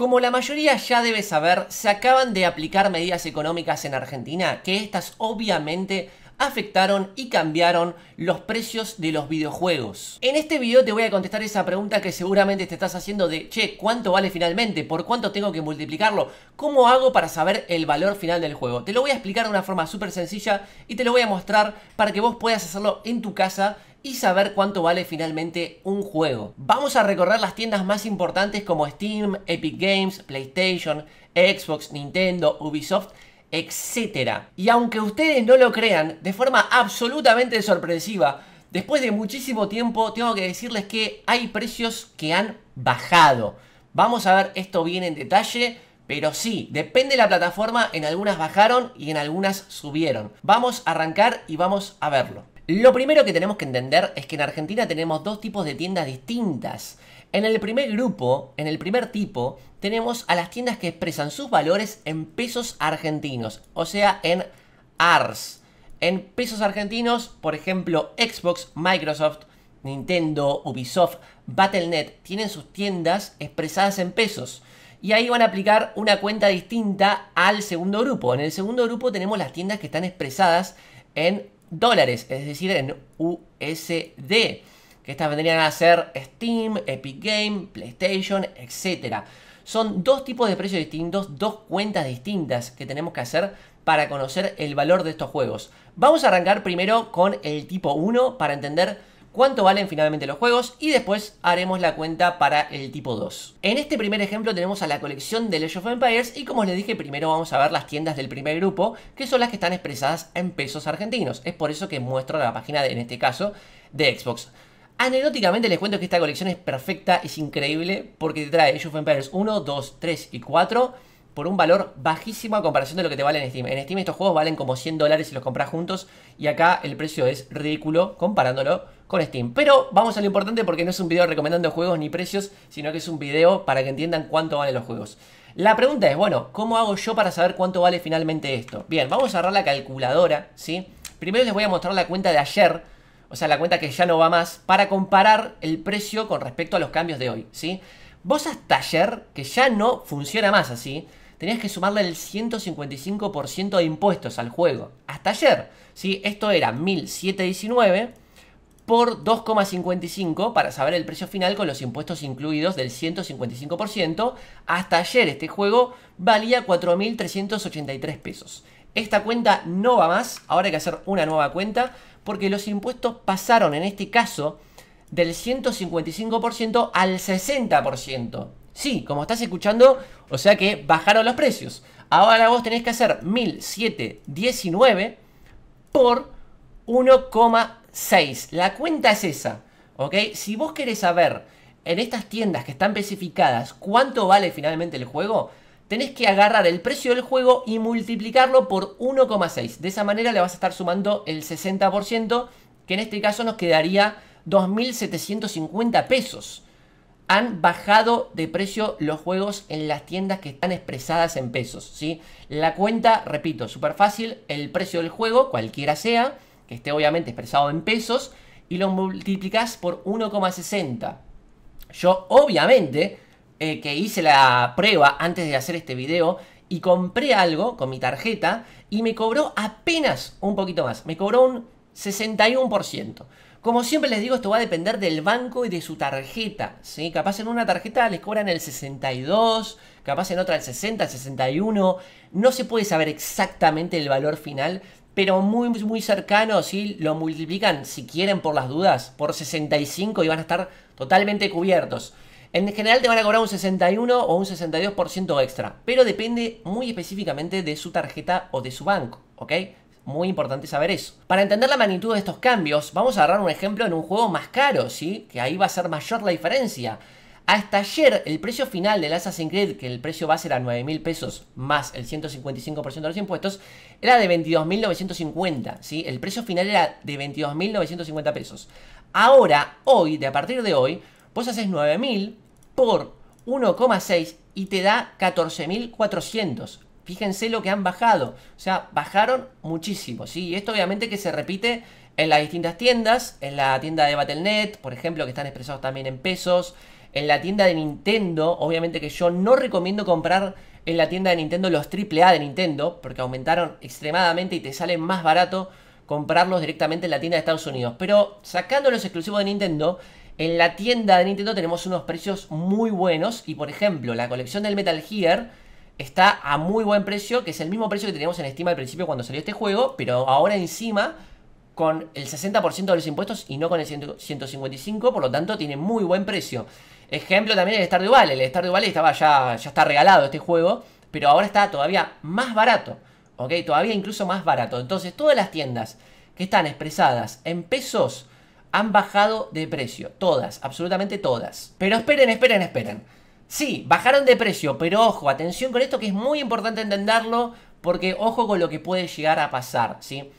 Como la mayoría ya debe saber, se acaban de aplicar medidas económicas en Argentina, que estas obviamente afectaron y cambiaron los precios de los videojuegos. En este video te voy a contestar esa pregunta que seguramente te estás haciendo de, che, ¿cuánto vale finalmente? ¿Por cuánto tengo que multiplicarlo? ¿Cómo hago para saber el valor final del juego? Te lo voy a explicar de una forma súper sencilla y te lo voy a mostrar para que vos puedas hacerlo en tu casa y saber cuánto vale finalmente un juego. Vamos a recorrer las tiendas más importantes como Steam, Epic Games, PlayStation, Xbox, Nintendo, Ubisoft, etc. Y aunque ustedes no lo crean, de forma absolutamente sorpresiva, después de muchísimo tiempo tengo que decirles que hay precios que han bajado. Vamos a ver esto bien en detalle. Pero sí, depende de la plataforma, en algunas bajaron y en algunas subieron. Vamos a arrancar y vamos a verlo. Lo primero que tenemos que entender es que en Argentina tenemos dos tipos de tiendas distintas. En el primer grupo, en el primer tipo, tenemos a las tiendas que expresan sus valores en pesos argentinos, o sea, en ARS. En pesos argentinos, por ejemplo, Xbox, Microsoft, Nintendo, Ubisoft, Battle.net tienen sus tiendas expresadas en pesos. Y ahí van a aplicar una cuenta distinta al segundo grupo. En el segundo grupo tenemos las tiendas que están expresadas en dólares, es decir, en USD. Que estas vendrían a ser Steam, Epic Game, PlayStation, etc. Son dos tipos de precios distintos, dos cuentas distintas que tenemos que hacer para conocer el valor de estos juegos. Vamos a arrancar primero con el tipo 1 para entender cuánto valen finalmente los juegos y después haremos la cuenta para el tipo 2. En este primer ejemplo tenemos a la colección de Age of Empires y como les dije primero vamos a ver las tiendas del primer grupo que son las que están expresadas en pesos argentinos. Es por eso que muestro la página de, en este caso de Xbox. Anecdóticamente les cuento que esta colección es perfecta, es increíble porque te trae Age of Empires 1, 2, 3 y 4 por un valor bajísimo a comparación de lo que te vale en Steam. En Steam estos juegos valen como 100 dólares si los compras juntos y acá el precio es ridículo comparándolo con Steam. Pero vamos a lo importante porque no es un video recomendando juegos ni precios, sino que es un video para que entiendan cuánto valen los juegos. La pregunta es, bueno, ¿cómo hago yo para saber cuánto vale finalmente esto? Bien, vamos a agarrar la calculadora, ¿sí? Primero les voy a mostrar la cuenta de ayer, o sea, la cuenta que ya no va más, para comparar el precio con respecto a los cambios de hoy, ¿sí? Vos hasta ayer, que ya no funciona más así, tenías que sumarle el 155% de impuestos al juego. Hasta ayer, ¿sí? Esto era 1719 por 2,55 para saber el precio final con los impuestos incluidos del 155%. Hasta ayer este juego valía 4.383 pesos. Esta cuenta no va más, ahora hay que hacer una nueva cuenta porque los impuestos pasaron en este caso del 155% al 60%. Sí, como estás escuchando, o sea que bajaron los precios. Ahora vos tenés que hacer 1719 por 1, 6. La cuenta es esa, ¿ok? Si vos querés saber en estas tiendas que están especificadas cuánto vale finalmente el juego, tenés que agarrar el precio del juego y multiplicarlo por 1,6. De esa manera le vas a estar sumando el 60%, que en este caso nos quedaría 2.750 pesos. Han bajado de precio los juegos en las tiendas que están expresadas en pesos, ¿sí? La cuenta, repito, súper fácil, el precio del juego, cualquiera sea, que esté obviamente expresado en pesos, y lo multiplicas por 1,60. Yo obviamente eh, que hice la prueba antes de hacer este video y compré algo con mi tarjeta y me cobró apenas un poquito más, me cobró un 61%. Como siempre les digo, esto va a depender del banco y de su tarjeta. ¿sí? Capaz en una tarjeta les cobran el 62, capaz en otra el 60, el 61. No se puede saber exactamente el valor final pero muy, muy cercano, si Lo multiplican, si quieren por las dudas, por 65 y van a estar totalmente cubiertos. En general te van a cobrar un 61 o un 62% extra, pero depende muy específicamente de su tarjeta o de su banco, ¿ok? Muy importante saber eso. Para entender la magnitud de estos cambios, vamos a agarrar un ejemplo en un juego más caro, ¿sí? Que ahí va a ser mayor la diferencia. Hasta ayer el precio final del Assassin's Creed, que el precio base era 9.000 pesos más el 155% de los impuestos, era de 22.950, ¿sí? El precio final era de 22.950 pesos. Ahora, hoy, de a partir de hoy, vos haces 9.000 por 1,6 y te da 14.400. Fíjense lo que han bajado. O sea, bajaron muchísimo, ¿sí? Y esto obviamente que se repite en las distintas tiendas, en la tienda de Battle.net, por ejemplo, que están expresados también en pesos, en la tienda de Nintendo. Obviamente que yo no recomiendo comprar en la tienda de Nintendo los AAA de Nintendo, porque aumentaron extremadamente y te sale más barato comprarlos directamente en la tienda de Estados Unidos. Pero sacando los exclusivos de Nintendo, en la tienda de Nintendo tenemos unos precios muy buenos y por ejemplo la colección del Metal Gear está a muy buen precio, que es el mismo precio que teníamos en estima al principio cuando salió este juego, pero ahora encima con el 60% de los impuestos y no con el 155, por lo tanto tiene muy buen precio. Ejemplo también el Stardew Valley. El Stardew Valley estaba ya, ya está regalado este juego, pero ahora está todavía más barato. ¿Ok? Todavía incluso más barato. Entonces, todas las tiendas que están expresadas en pesos han bajado de precio. Todas, absolutamente todas. Pero esperen, esperen, esperen. Sí, bajaron de precio, pero ojo, atención con esto que es muy importante entenderlo, porque ojo con lo que puede llegar a pasar, ¿sí?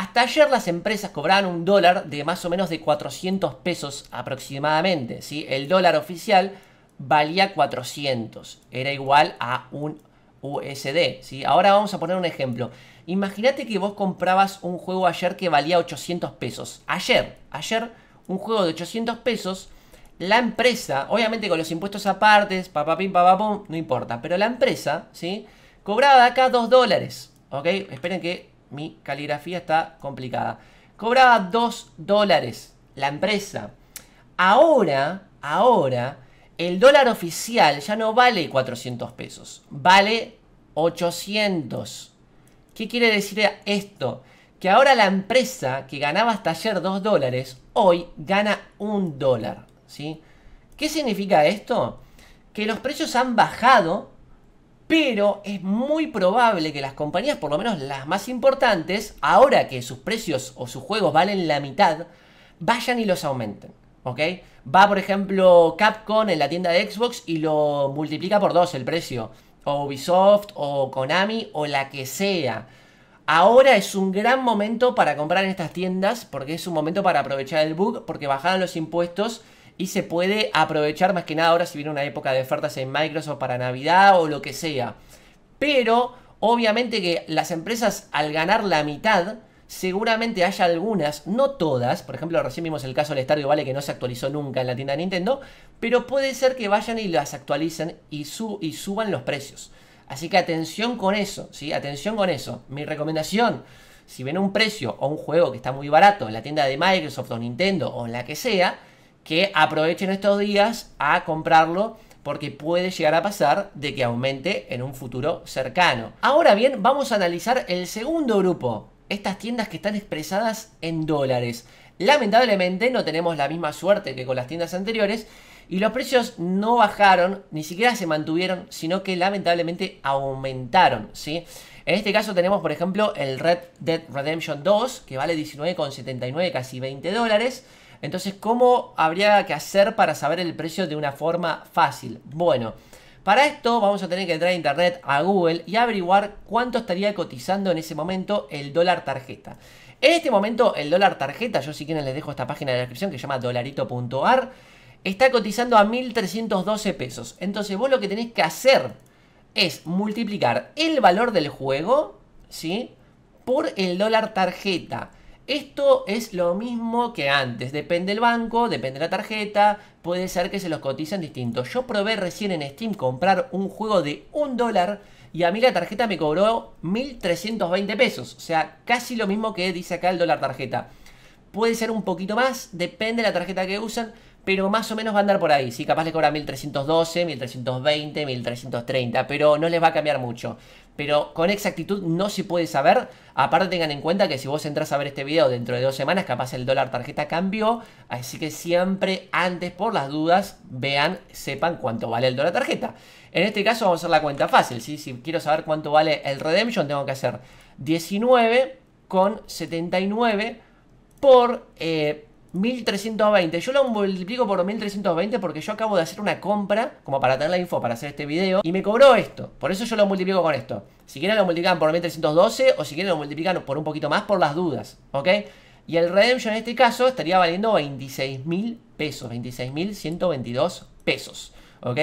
Hasta ayer las empresas cobraban un dólar de más o menos de 400 pesos aproximadamente. ¿sí? El dólar oficial valía 400, era igual a un USD. ¿sí? Ahora vamos a poner un ejemplo. Imagínate que vos comprabas un juego ayer que valía 800 pesos. Ayer, ayer, un juego de 800 pesos. La empresa, obviamente con los impuestos apartes, papapim, papapum, no importa. Pero la empresa, ¿sí? Cobraba acá 2 dólares. ¿Ok? Esperen que mi caligrafía está complicada. Cobraba 2 dólares la empresa. Ahora, ahora, el dólar oficial ya no vale 400 pesos, vale 800. ¿Qué quiere decir esto? Que ahora la empresa que ganaba hasta ayer 2 dólares, hoy gana 1 dólar. ¿sí? ¿Qué significa esto? Que los precios han bajado pero es muy probable que las compañías, por lo menos las más importantes, ahora que sus precios o sus juegos valen la mitad, vayan y los aumenten. ¿Ok? Va, por ejemplo, Capcom en la tienda de Xbox y lo multiplica por dos el precio. O Ubisoft, o Konami, o la que sea. Ahora es un gran momento para comprar en estas tiendas, porque es un momento para aprovechar el bug, porque bajaron los impuestos y se puede aprovechar más que nada ahora si viene una época de ofertas en Microsoft para Navidad o lo que sea. Pero obviamente que las empresas al ganar la mitad, seguramente haya algunas, no todas, por ejemplo recién vimos el caso del estadio vale que no se actualizó nunca en la tienda de Nintendo, pero puede ser que vayan y las actualicen y, y suban los precios. Así que atención con eso, ¿sí? Atención con eso. Mi recomendación, si ven un precio o un juego que está muy barato en la tienda de Microsoft o Nintendo o en la que sea, que aprovechen estos días a comprarlo porque puede llegar a pasar de que aumente en un futuro cercano. Ahora bien, vamos a analizar el segundo grupo, estas tiendas que están expresadas en dólares. Lamentablemente no tenemos la misma suerte que con las tiendas anteriores y los precios no bajaron, ni siquiera se mantuvieron, sino que lamentablemente aumentaron, ¿sí? En este caso tenemos, por ejemplo, el Red Dead Redemption 2, que vale 19,79, casi 20 dólares. Entonces, ¿cómo habría que hacer para saber el precio de una forma fácil? Bueno, para esto vamos a tener que entrar a internet a Google y averiguar cuánto estaría cotizando en ese momento el dólar tarjeta. En este momento el dólar tarjeta, yo si quieren les dejo esta página de la descripción que se llama dolarito.ar, está cotizando a 1.312 pesos. Entonces vos lo que tenés que hacer es multiplicar el valor del juego, ¿sí? Por el dólar tarjeta. Esto es lo mismo que antes, depende del banco, depende de la tarjeta, puede ser que se los cotizan distintos. Yo probé recién en Steam comprar un juego de un dólar y a mí la tarjeta me cobró 1.320 pesos, o sea, casi lo mismo que dice acá el dólar tarjeta. Puede ser un poquito más, depende de la tarjeta que usan, pero más o menos va a andar por ahí, ¿sí? Capaz le cobra 1312, 1320, 1330, pero no les va a cambiar mucho. Pero con exactitud no se puede saber, aparte tengan en cuenta que si vos entras a ver este video dentro de dos semanas, capaz el dólar tarjeta cambió, así que siempre antes por las dudas vean, sepan cuánto vale el dólar tarjeta. En este caso vamos a hacer la cuenta fácil, ¿sí? Si quiero saber cuánto vale el redemption tengo que hacer 19,79 con por... Eh, 1320, yo lo multiplico por 1320 porque yo acabo de hacer una compra como para tener la info para hacer este video y me cobró esto, por eso yo lo multiplico con esto. Si quieren lo multiplican por 1312 o si quieren lo multiplican por un poquito más por las dudas, ¿ok? Y el Redemption en este caso estaría valiendo 26.000 pesos, 26.122 pesos, ¿ok?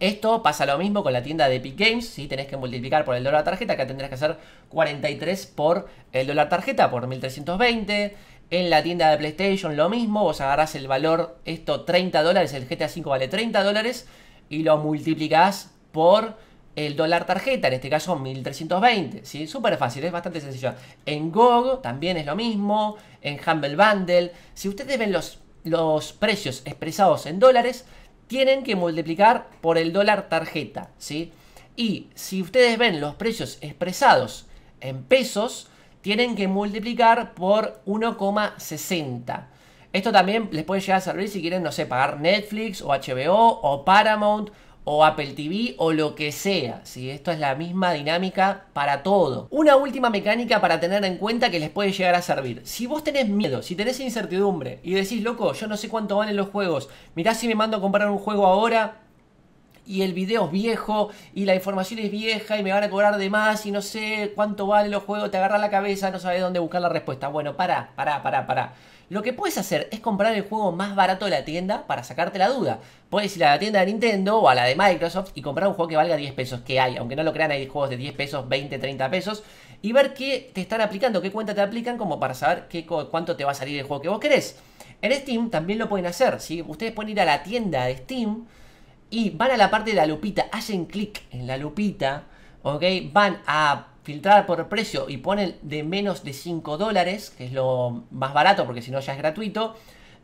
Esto pasa lo mismo con la tienda de Epic Games, si tenés que multiplicar por el dólar tarjeta, acá tendrás que hacer 43 por el dólar tarjeta, por 1320. En la tienda de PlayStation lo mismo, vos agarrás el valor, esto 30 dólares, el GTA V vale 30 dólares y lo multiplicas por el dólar tarjeta, en este caso 1320, ¿sí? Súper fácil, es bastante sencillo. En GOG también es lo mismo, en Humble Bundle. Si ustedes ven los, los precios expresados en dólares, tienen que multiplicar por el dólar tarjeta, ¿sí? Y si ustedes ven los precios expresados en pesos, tienen que multiplicar por 1,60. Esto también les puede llegar a servir si quieren, no sé, pagar Netflix o HBO o Paramount o Apple TV o lo que sea. Si esto es la misma dinámica para todo. Una última mecánica para tener en cuenta que les puede llegar a servir. Si vos tenés miedo, si tenés incertidumbre y decís, loco, yo no sé cuánto valen los juegos, mirá si me mando a comprar un juego ahora y el video es viejo y la información es vieja y me van a cobrar de más y no sé cuánto vale los juegos, te agarra la cabeza, no sabes dónde buscar la respuesta. Bueno, para para para para Lo que puedes hacer es comprar el juego más barato de la tienda para sacarte la duda. Puedes ir a la tienda de Nintendo o a la de Microsoft y comprar un juego que valga 10 pesos, que hay, aunque no lo crean, hay juegos de 10 pesos, 20, 30 pesos, y ver qué te están aplicando, qué cuenta te aplican, como para saber qué, cuánto te va a salir el juego que vos querés. En Steam también lo pueden hacer, si Ustedes pueden ir a la tienda de Steam y van a la parte de la lupita, hacen clic en la lupita, ¿ok? Van a filtrar por precio y ponen de menos de 5 dólares, que es lo más barato porque si no ya es gratuito,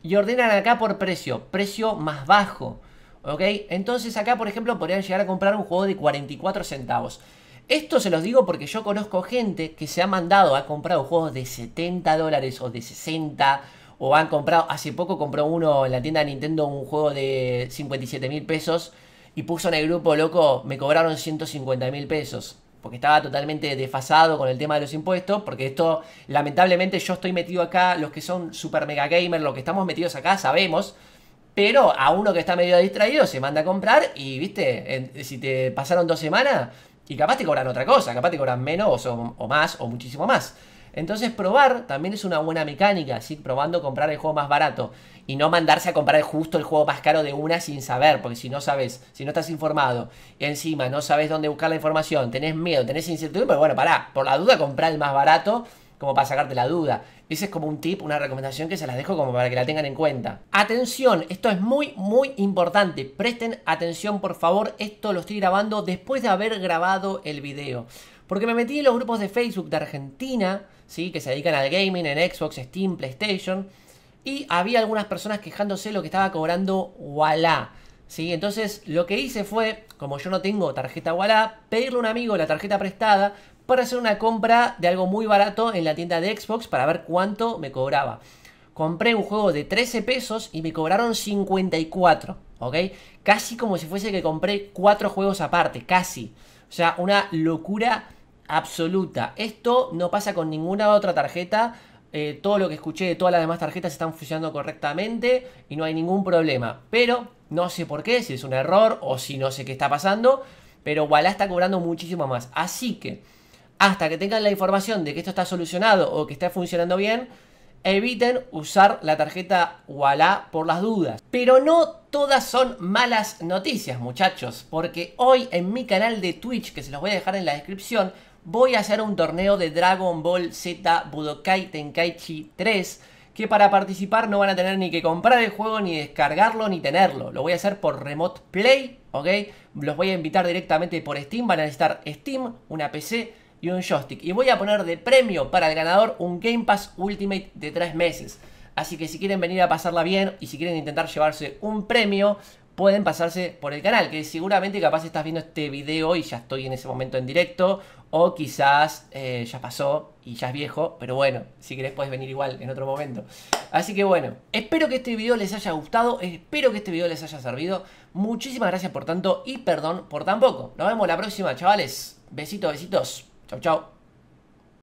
y ordenan acá por precio, precio más bajo, ¿ok? Entonces acá, por ejemplo, podrían llegar a comprar un juego de 44 centavos. Esto se los digo porque yo conozco gente que se ha mandado, ha comprado juegos de 70 dólares o de 60 o han comprado, hace poco compró uno en la tienda de Nintendo un juego de 57 mil pesos y puso en el grupo, loco, me cobraron 150 mil pesos. Porque estaba totalmente desfasado con el tema de los impuestos. Porque esto, lamentablemente, yo estoy metido acá. Los que son super mega gamer, los que estamos metidos acá, sabemos. Pero a uno que está medio distraído se manda a comprar. Y viste, si te pasaron dos semanas, y capaz te cobran otra cosa. Capaz te cobran menos o más o muchísimo más. Entonces probar también es una buena mecánica, así probando comprar el juego más barato y no mandarse a comprar justo el juego más caro de una sin saber, porque si no sabes, si no estás informado y encima no sabes dónde buscar la información, tenés miedo, tenés incertidumbre, pero bueno, pará, por la duda comprar el más barato como para sacarte la duda. Ese es como un tip, una recomendación que se las dejo como para que la tengan en cuenta. Atención, esto es muy, muy importante. Presten atención, por favor. Esto lo estoy grabando después de haber grabado el video. Porque me metí en los grupos de Facebook de Argentina, ¿sí? que se dedican al gaming en Xbox, Steam, PlayStation. Y había algunas personas quejándose de lo que estaba cobrando Walla. ¿sí? Entonces lo que hice fue, como yo no tengo tarjeta Walla, pedirle a un amigo la tarjeta prestada para hacer una compra de algo muy barato en la tienda de Xbox para ver cuánto me cobraba. Compré un juego de 13 pesos y me cobraron 54, ¿ok? Casi como si fuese que compré 4 juegos aparte, casi. O sea, una locura absoluta. Esto no pasa con ninguna otra tarjeta. Eh, todo lo que escuché de todas las demás tarjetas están funcionando correctamente y no hay ningún problema. Pero no sé por qué, si es un error o si no sé qué está pasando. Pero Walla está cobrando muchísimo más. Así que hasta que tengan la información de que esto está solucionado o que está funcionando bien, eviten usar la tarjeta Walla por las dudas. Pero no todas son malas noticias, muchachos, porque hoy en mi canal de Twitch, que se los voy a dejar en la descripción, voy a hacer un torneo de Dragon Ball Z Budokai Tenkaichi 3 que para participar no van a tener ni que comprar el juego, ni descargarlo, ni tenerlo. Lo voy a hacer por Remote Play, ¿ok? Los voy a invitar directamente por Steam, van a necesitar Steam, una PC y un joystick. Y voy a poner de premio para el ganador un Game Pass Ultimate de 3 meses. Así que si quieren venir a pasarla bien y si quieren intentar llevarse un premio, pueden pasarse por el canal, que seguramente capaz estás viendo este video y ya estoy en ese momento en directo, o quizás eh, ya pasó y ya es viejo, pero bueno, si querés puedes venir igual en otro momento. Así que bueno, espero que este video les haya gustado, espero que este video les haya servido. Muchísimas gracias por tanto y perdón por tan poco. Nos vemos la próxima, chavales. Besitos, besitos. Chau, chau.